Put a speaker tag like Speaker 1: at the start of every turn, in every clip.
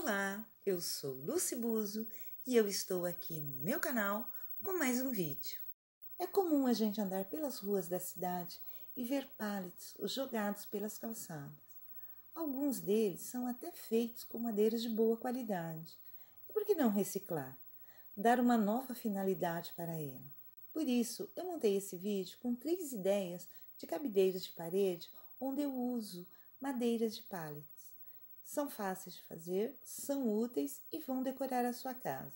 Speaker 1: Olá, eu sou Luci Buzo
Speaker 2: e eu estou aqui no meu canal com mais um vídeo. É comum a gente andar pelas ruas da cidade e ver pallets jogados pelas calçadas. Alguns deles são até feitos com madeiras de boa qualidade. E por que não reciclar? Dar uma nova finalidade para eles. Por isso, eu montei esse vídeo com três ideias de cabideiras de parede onde eu uso madeiras de pallet. São fáceis de fazer, são úteis e vão decorar a sua casa.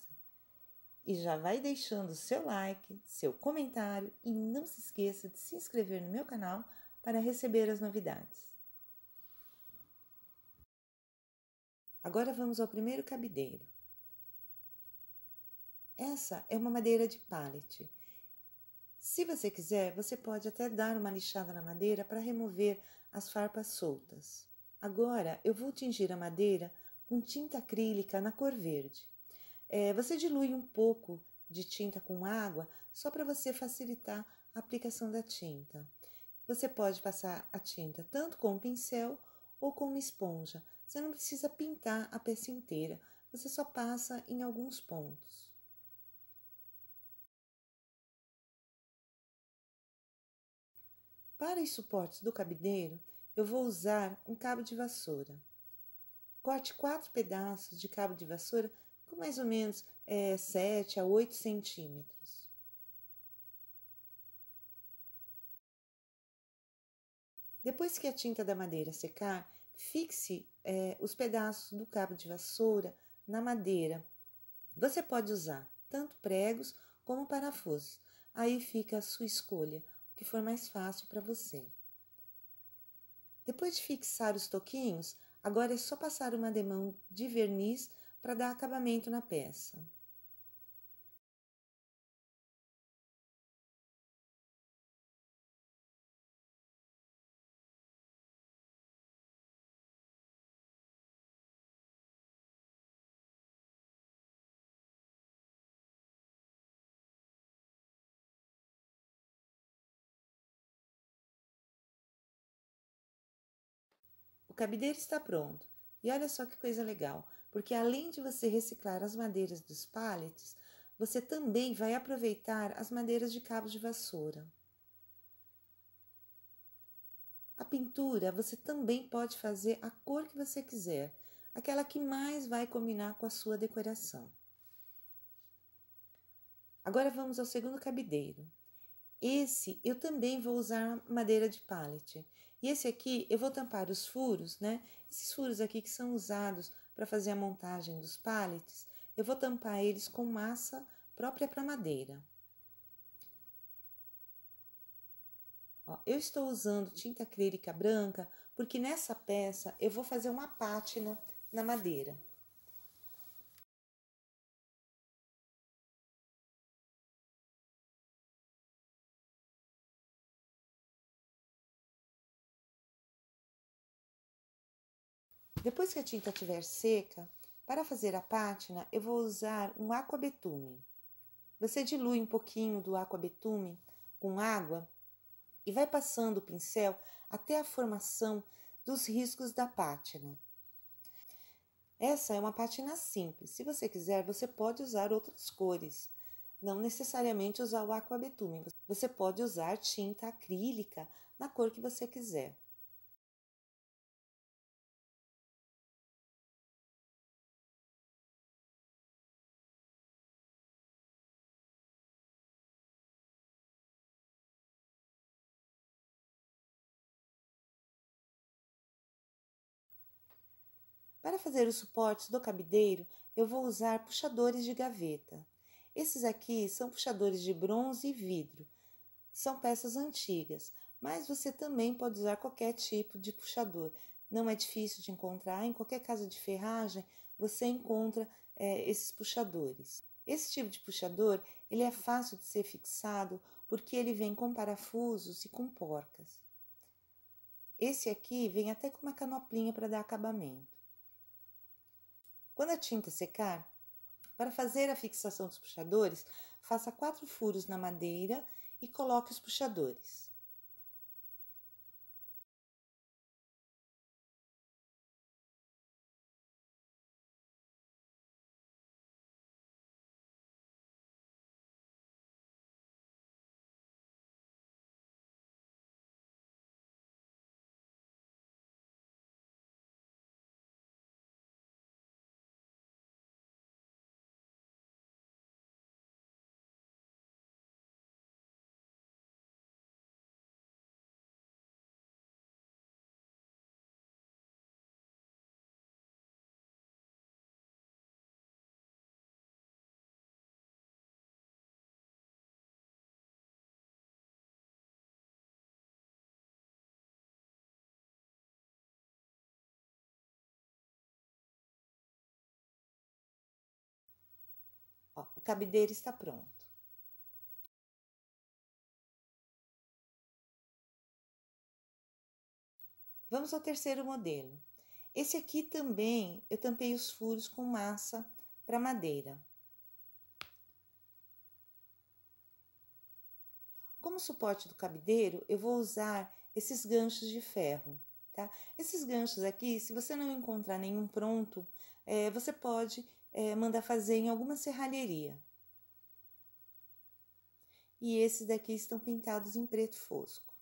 Speaker 2: E já vai deixando seu like, seu comentário e não se esqueça de se inscrever no meu canal para receber as novidades. Agora vamos ao primeiro cabideiro. Essa é uma madeira de pallet. Se você quiser, você pode até dar uma lixada na madeira para remover as farpas soltas. Agora eu vou tingir a madeira com tinta acrílica na cor verde. É, você dilui um pouco de tinta com água só para você facilitar a aplicação da tinta. Você pode passar a tinta tanto com um pincel ou com uma esponja. Você não precisa pintar a peça inteira, você só passa em alguns pontos. Para os suportes do cabideiro, eu vou usar um cabo de vassoura. Corte quatro pedaços de cabo de vassoura com mais ou menos é, 7 a 8 centímetros. Depois que a tinta da madeira secar, fixe é, os pedaços do cabo de vassoura na madeira. Você pode usar tanto pregos como parafusos. Aí fica a sua escolha, o que for mais fácil para você. Depois de fixar os toquinhos, agora é só passar uma demão de verniz para dar acabamento na peça. cabideiro está pronto. E olha só que coisa legal, porque além de você reciclar as madeiras dos pallets, você também vai aproveitar as madeiras de cabos de vassoura. A pintura você também pode fazer a cor que você quiser, aquela que mais vai combinar com a sua decoração. Agora vamos ao segundo cabideiro. Esse eu também vou usar madeira de pallet. E esse aqui, eu vou tampar os furos, né? Esses furos aqui que são usados para fazer a montagem dos pallets, eu vou tampar eles com massa própria para madeira. Ó, eu estou usando tinta acrílica branca porque nessa peça eu vou fazer uma pátina na madeira. Depois que a tinta estiver seca, para fazer a pátina, eu vou usar um aquabetume. Você dilui um pouquinho do aquabetume com água e vai passando o pincel até a formação dos riscos da pátina. Essa é uma pátina simples. Se você quiser, você pode usar outras cores. Não necessariamente usar o aquabetume. Você pode usar tinta acrílica na cor que você quiser. Para fazer os suportes do cabideiro, eu vou usar puxadores de gaveta. Esses aqui são puxadores de bronze e vidro. São peças antigas, mas você também pode usar qualquer tipo de puxador. Não é difícil de encontrar, em qualquer casa de ferragem você encontra é, esses puxadores. Esse tipo de puxador ele é fácil de ser fixado porque ele vem com parafusos e com porcas. Esse aqui vem até com uma canoplinha para dar acabamento. Quando a tinta secar, para fazer a fixação dos puxadores, faça quatro furos na madeira e coloque os puxadores.
Speaker 3: Ó, o cabideiro está pronto.
Speaker 1: Vamos ao terceiro modelo.
Speaker 2: Esse aqui também, eu tampei os furos com massa para madeira. Como suporte do cabideiro, eu vou usar esses ganchos de ferro, tá? Esses ganchos aqui, se você não encontrar nenhum pronto, é, você pode é, eh, mandar fazer em alguma serralheria. E esses daqui estão pintados em preto fosco.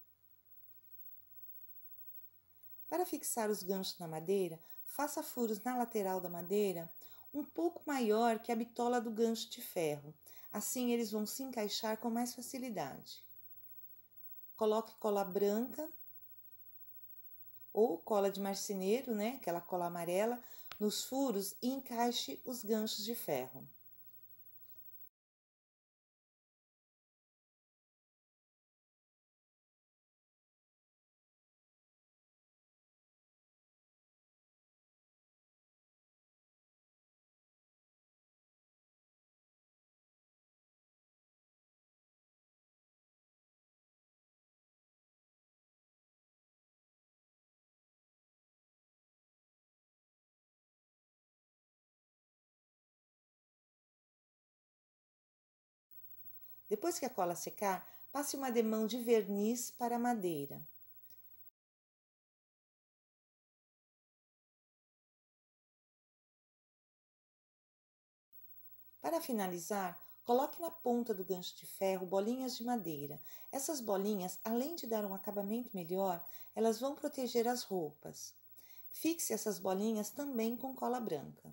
Speaker 2: Para fixar os ganchos na madeira, faça furos na lateral da madeira um pouco maior que a bitola do gancho de ferro. Assim eles vão se encaixar com mais facilidade. Coloque cola branca ou cola de marceneiro, né, aquela cola amarela, nos furos e encaixe os ganchos de ferro.
Speaker 1: Depois que a cola secar, passe uma demão de verniz para a madeira. Para
Speaker 2: finalizar, Coloque na ponta do gancho de ferro bolinhas de madeira. Essas bolinhas, além de dar um acabamento melhor, elas vão proteger as roupas. Fixe essas bolinhas também com cola branca.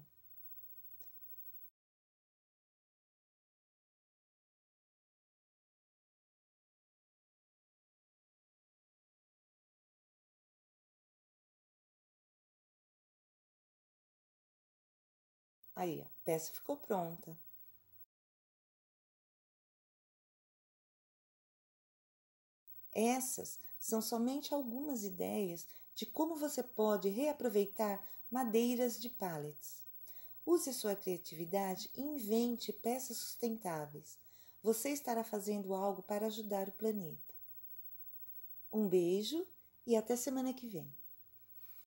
Speaker 3: Aí, a peça ficou pronta.
Speaker 2: Essas são somente algumas ideias de como você pode reaproveitar madeiras de pallets. Use sua criatividade e invente peças sustentáveis. Você estará fazendo algo para ajudar o planeta. Um beijo e até semana que vem.